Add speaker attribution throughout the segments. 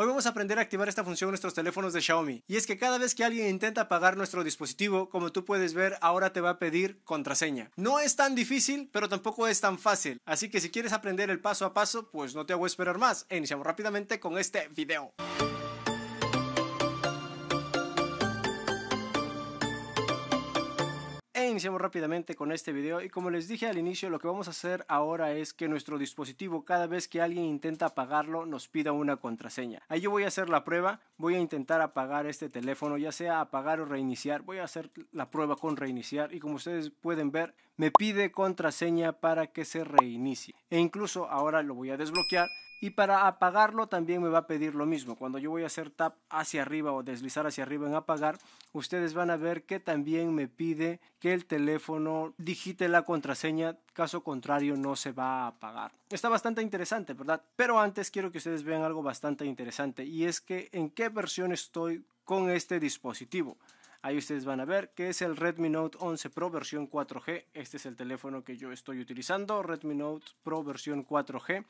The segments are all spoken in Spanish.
Speaker 1: Hoy vamos a aprender a activar esta función en nuestros teléfonos de Xiaomi. Y es que cada vez que alguien intenta apagar nuestro dispositivo, como tú puedes ver, ahora te va a pedir contraseña. No es tan difícil, pero tampoco es tan fácil. Así que si quieres aprender el paso a paso, pues no te hago esperar más. iniciamos rápidamente con este video. iniciamos rápidamente con este video y como les dije al inicio lo que vamos a hacer ahora es que nuestro dispositivo cada vez que alguien intenta apagarlo nos pida una contraseña. Ahí yo voy a hacer la prueba, voy a intentar apagar este teléfono ya sea apagar o reiniciar, voy a hacer la prueba con reiniciar y como ustedes pueden ver me pide contraseña para que se reinicie e incluso ahora lo voy a desbloquear y para apagarlo también me va a pedir lo mismo. Cuando yo voy a hacer tap hacia arriba o deslizar hacia arriba en apagar, ustedes van a ver que también me pide que el teléfono digite la contraseña, caso contrario no se va a apagar. Está bastante interesante, ¿verdad? Pero antes quiero que ustedes vean algo bastante interesante y es que en qué versión estoy con este dispositivo. Ahí ustedes van a ver que es el Redmi Note 11 Pro versión 4G. Este es el teléfono que yo estoy utilizando, Redmi Note Pro versión 4G.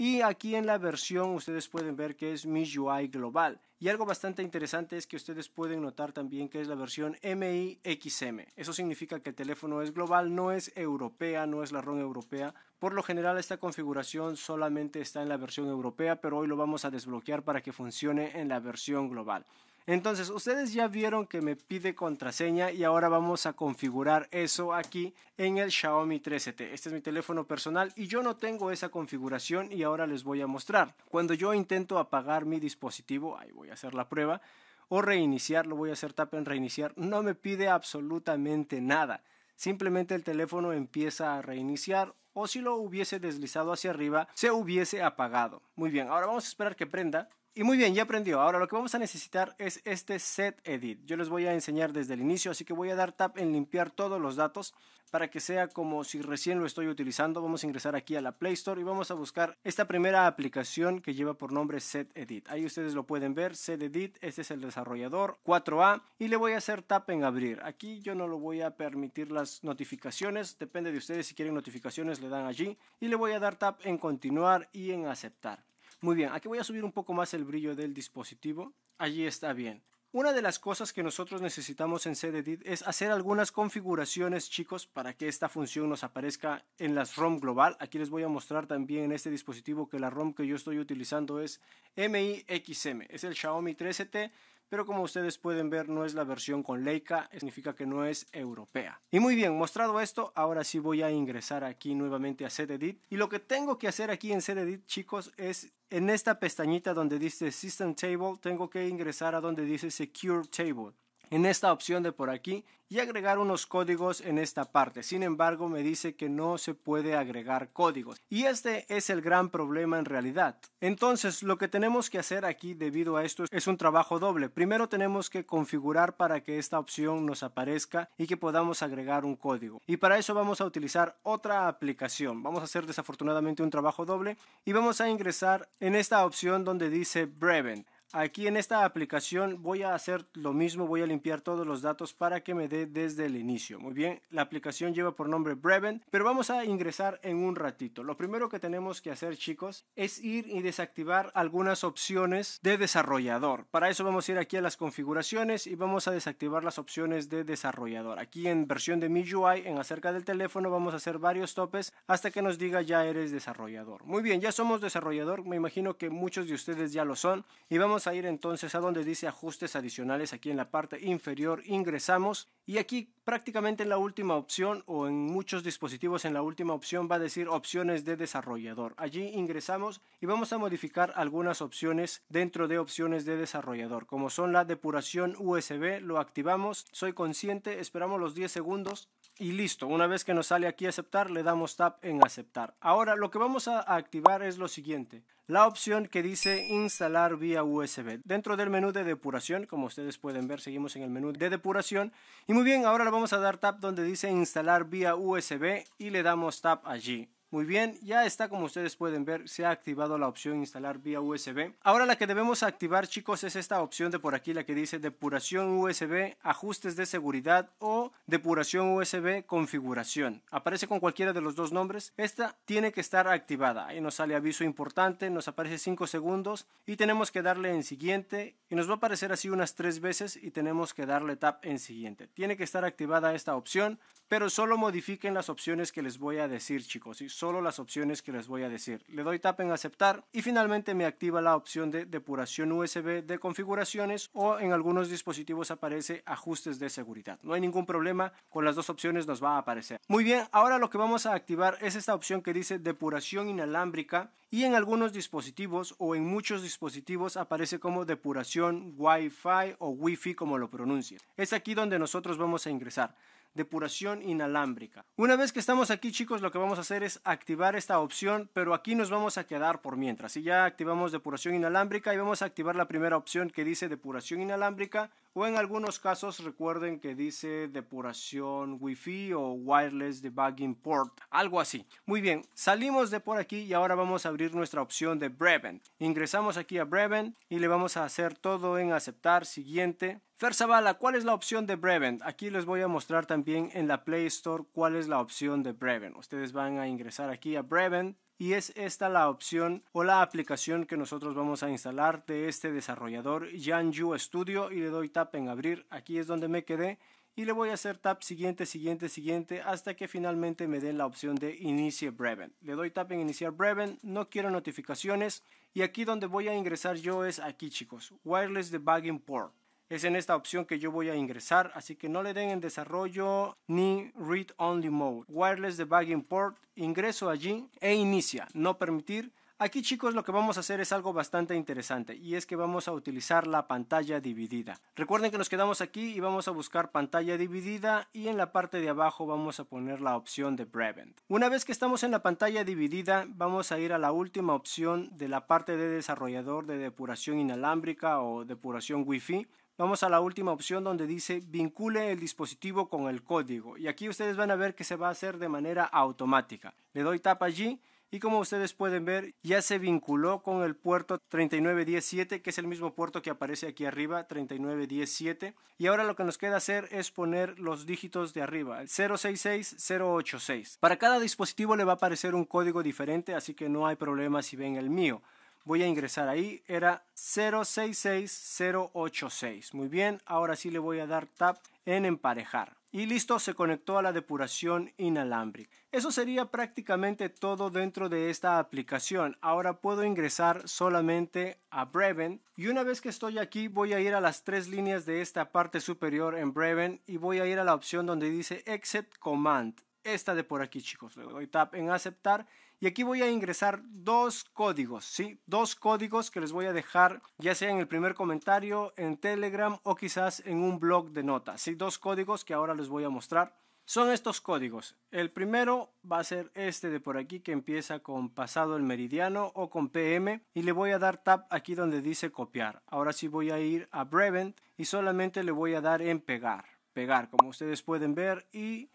Speaker 1: Y aquí en la versión ustedes pueden ver que es MIUI global. Y algo bastante interesante es que ustedes pueden notar también que es la versión MIXM. Eso significa que el teléfono es global, no es europea, no es la ROM europea. Por lo general esta configuración solamente está en la versión europea, pero hoy lo vamos a desbloquear para que funcione en la versión global. Entonces, ustedes ya vieron que me pide contraseña y ahora vamos a configurar eso aquí en el Xiaomi 13T. Este es mi teléfono personal y yo no tengo esa configuración y ahora les voy a mostrar. Cuando yo intento apagar mi dispositivo, ahí voy a hacer la prueba, o reiniciar, lo voy a hacer tap en reiniciar, no me pide absolutamente nada. Simplemente el teléfono empieza a reiniciar o si lo hubiese deslizado hacia arriba, se hubiese apagado. Muy bien, ahora vamos a esperar que prenda. Y muy bien, ya aprendió. Ahora lo que vamos a necesitar es este set edit. Yo les voy a enseñar desde el inicio, así que voy a dar tap en limpiar todos los datos para que sea como si recién lo estoy utilizando. Vamos a ingresar aquí a la Play Store y vamos a buscar esta primera aplicación que lleva por nombre set edit. Ahí ustedes lo pueden ver, set edit, este es el desarrollador 4A y le voy a hacer tap en abrir. Aquí yo no lo voy a permitir las notificaciones, depende de ustedes si quieren notificaciones le dan allí y le voy a dar tap en continuar y en aceptar. Muy bien, aquí voy a subir un poco más el brillo del dispositivo. Allí está bien. Una de las cosas que nosotros necesitamos en CDEdit es hacer algunas configuraciones, chicos, para que esta función nos aparezca en las ROM global. Aquí les voy a mostrar también en este dispositivo que la ROM que yo estoy utilizando es MIXM, es el Xiaomi 13T pero como ustedes pueden ver no es la versión con Leica, significa que no es europea. Y muy bien, mostrado esto, ahora sí voy a ingresar aquí nuevamente a ZEdit y lo que tengo que hacer aquí en ZEdit chicos es en esta pestañita donde dice System Table tengo que ingresar a donde dice Secure Table en esta opción de por aquí y agregar unos códigos en esta parte. Sin embargo, me dice que no se puede agregar códigos. Y este es el gran problema en realidad. Entonces, lo que tenemos que hacer aquí debido a esto es un trabajo doble. Primero tenemos que configurar para que esta opción nos aparezca y que podamos agregar un código. Y para eso vamos a utilizar otra aplicación. Vamos a hacer desafortunadamente un trabajo doble y vamos a ingresar en esta opción donde dice Breven. Aquí en esta aplicación voy a hacer lo mismo, voy a limpiar todos los datos para que me dé desde el inicio. Muy bien, la aplicación lleva por nombre Brevent, pero vamos a ingresar en un ratito. Lo primero que tenemos que hacer chicos es ir y desactivar algunas opciones de desarrollador. Para eso vamos a ir aquí a las configuraciones y vamos a desactivar las opciones de desarrollador. Aquí en versión de MIUI, en acerca del teléfono, vamos a hacer varios topes hasta que nos diga ya eres desarrollador. Muy bien, ya somos desarrollador, me imagino que muchos de ustedes ya lo son y vamos a ir entonces a donde dice ajustes adicionales aquí en la parte inferior. Ingresamos y aquí prácticamente en la última opción o en muchos dispositivos en la última opción va a decir opciones de desarrollador. Allí ingresamos y vamos a modificar algunas opciones dentro de opciones de desarrollador, como son la depuración USB, lo activamos, soy consciente, esperamos los 10 segundos y listo. Una vez que nos sale aquí aceptar, le damos tap en aceptar. Ahora lo que vamos a activar es lo siguiente. La opción que dice instalar vía USB. Dentro del menú de depuración, como ustedes pueden ver, seguimos en el menú de depuración y muy bien, ahora le vamos a dar tap donde dice instalar vía USB y le damos tap allí. Muy bien, ya está como ustedes pueden ver, se ha activado la opción instalar vía USB. Ahora la que debemos activar chicos es esta opción de por aquí, la que dice depuración USB, ajustes de seguridad o depuración USB configuración. Aparece con cualquiera de los dos nombres, esta tiene que estar activada. Ahí nos sale aviso importante, nos aparece 5 segundos y tenemos que darle en siguiente y nos va a aparecer así unas 3 veces y tenemos que darle tap en siguiente. Tiene que estar activada esta opción pero solo modifiquen las opciones que les voy a decir, chicos, y solo las opciones que les voy a decir. Le doy tap en aceptar y finalmente me activa la opción de depuración USB de configuraciones o en algunos dispositivos aparece ajustes de seguridad. No hay ningún problema, con las dos opciones nos va a aparecer. Muy bien, ahora lo que vamos a activar es esta opción que dice depuración inalámbrica y en algunos dispositivos o en muchos dispositivos aparece como depuración Wi-Fi o wifi como lo pronuncie. Es aquí donde nosotros vamos a ingresar depuración inalámbrica. Una vez que estamos aquí chicos lo que vamos a hacer es activar esta opción pero aquí nos vamos a quedar por mientras. Si ya activamos depuración inalámbrica y vamos a activar la primera opción que dice depuración inalámbrica o en algunos casos recuerden que dice depuración Wi-Fi o wireless debugging port, algo así. Muy bien, salimos de por aquí y ahora vamos a abrir nuestra opción de Breven. Ingresamos aquí a Breven y le vamos a hacer todo en aceptar, siguiente. Zavala, ¿cuál es la opción de Brevent? Aquí les voy a mostrar también en la Play Store cuál es la opción de Brevent. Ustedes van a ingresar aquí a Brevent y es esta la opción o la aplicación que nosotros vamos a instalar de este desarrollador Yanju Studio y le doy tap en abrir. Aquí es donde me quedé y le voy a hacer tap siguiente, siguiente, siguiente hasta que finalmente me den la opción de inicie Breven. Le doy tap en iniciar Breven, no quiero notificaciones y aquí donde voy a ingresar yo es aquí chicos, wireless debugging port es en esta opción que yo voy a ingresar, así que no le den en desarrollo ni read only mode. Wireless debugging port, ingreso allí e inicia, no permitir. Aquí chicos lo que vamos a hacer es algo bastante interesante y es que vamos a utilizar la pantalla dividida. Recuerden que nos quedamos aquí y vamos a buscar pantalla dividida y en la parte de abajo vamos a poner la opción de Brevent. Una vez que estamos en la pantalla dividida vamos a ir a la última opción de la parte de desarrollador de depuración inalámbrica o depuración wifi Vamos a la última opción donde dice vincule el dispositivo con el código. Y aquí ustedes van a ver que se va a hacer de manera automática. Le doy tap allí y como ustedes pueden ver ya se vinculó con el puerto 3917 que es el mismo puerto que aparece aquí arriba 3917 y ahora lo que nos queda hacer es poner los dígitos de arriba el 066086. para cada dispositivo le va a aparecer un código diferente así que no hay problema si ven el mío voy a ingresar ahí, era 066086. Muy bien, ahora sí le voy a dar tap en emparejar. Y listo, se conectó a la depuración inalámbrica. Eso sería prácticamente todo dentro de esta aplicación. Ahora puedo ingresar solamente a Breven. Y una vez que estoy aquí, voy a ir a las tres líneas de esta parte superior en Breven y voy a ir a la opción donde dice Exit Command esta de por aquí, chicos. Le doy tap en aceptar y aquí voy a ingresar dos códigos, ¿sí? Dos códigos que les voy a dejar ya sea en el primer comentario, en Telegram o quizás en un blog de notas, ¿sí? Dos códigos que ahora les voy a mostrar. Son estos códigos. El primero va a ser este de por aquí que empieza con pasado el meridiano o con PM y le voy a dar tap aquí donde dice copiar. Ahora sí voy a ir a Brevent y solamente le voy a dar en pegar, pegar como ustedes pueden ver y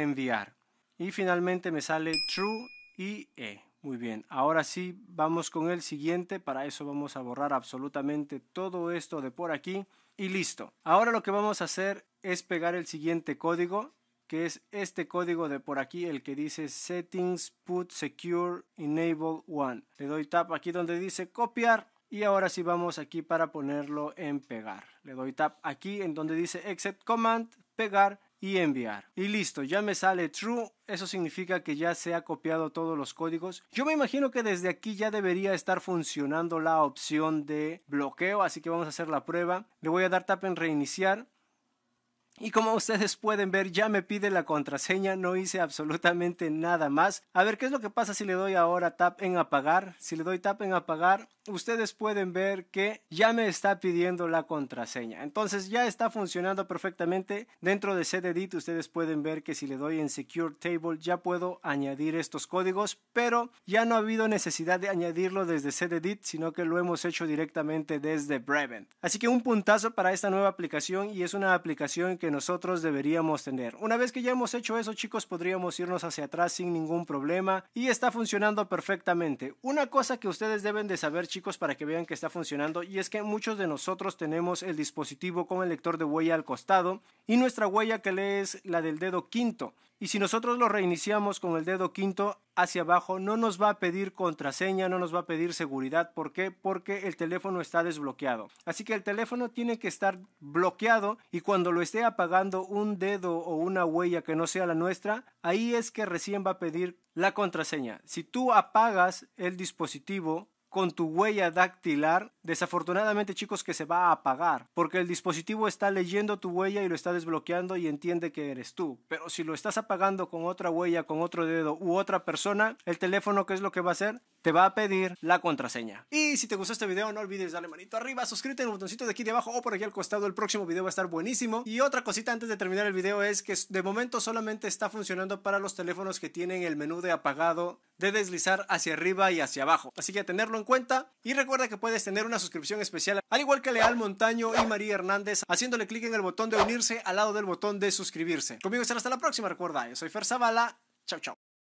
Speaker 1: enviar. Y finalmente me sale true y e. Muy bien, ahora sí vamos con el siguiente. Para eso vamos a borrar absolutamente todo esto de por aquí. Y listo. Ahora lo que vamos a hacer es pegar el siguiente código que es este código de por aquí, el que dice settings put secure enable one. Le doy tap aquí donde dice copiar y ahora sí vamos aquí para ponerlo en pegar. Le doy tap aquí en donde dice exit command, pegar y enviar. Y listo, ya me sale true. Eso significa que ya se ha copiado todos los códigos. Yo me imagino que desde aquí ya debería estar funcionando la opción de bloqueo, así que vamos a hacer la prueba. Le voy a dar tap en reiniciar y como ustedes pueden ver, ya me pide la contraseña, no hice absolutamente nada más. A ver, ¿qué es lo que pasa si le doy ahora tap en apagar? Si le doy tap en apagar, ustedes pueden ver que ya me está pidiendo la contraseña. Entonces ya está funcionando perfectamente. Dentro de CDEdit ustedes pueden ver que si le doy en Secure Table ya puedo añadir estos códigos, pero ya no ha habido necesidad de añadirlo desde CDEdit, sino que lo hemos hecho directamente desde Brevent. Así que un puntazo para esta nueva aplicación y es una aplicación que nosotros deberíamos tener. Una vez que ya hemos hecho eso, chicos, podríamos irnos hacia atrás sin ningún problema y está funcionando perfectamente. Una cosa que ustedes deben de saber, chicos, para que vean que está funcionando y es que muchos de nosotros tenemos el dispositivo con el lector de huella al costado y nuestra huella que le es la del dedo quinto. Y si nosotros lo reiniciamos con el dedo quinto hacia abajo, no nos va a pedir contraseña, no nos va a pedir seguridad. ¿Por qué? Porque el teléfono está desbloqueado. Así que el teléfono tiene que estar bloqueado y cuando lo esté apagando un dedo o una huella que no sea la nuestra, ahí es que recién va a pedir la contraseña. Si tú apagas el dispositivo con tu huella dactilar, desafortunadamente chicos que se va a apagar, porque el dispositivo está leyendo tu huella y lo está desbloqueando y entiende que eres tú. Pero si lo estás apagando con otra huella, con otro dedo u otra persona, el teléfono, ¿qué es lo que va a hacer? Te va a pedir la contraseña. Y si te gustó este video, no olvides darle manito arriba, suscríbete en el botoncito de aquí de abajo o por aquí al costado, el próximo video va a estar buenísimo. Y otra cosita antes de terminar el video es que de momento solamente está funcionando para los teléfonos que tienen el menú de apagado de deslizar hacia arriba y hacia abajo. Así que tenerlo en cuenta y recuerda que puedes tener una suscripción especial, al igual que Leal Montaño y María Hernández, haciéndole clic en el botón de unirse al lado del botón de suscribirse. Conmigo será hasta la próxima, recuerda, yo soy Fer Zavala, chao chao.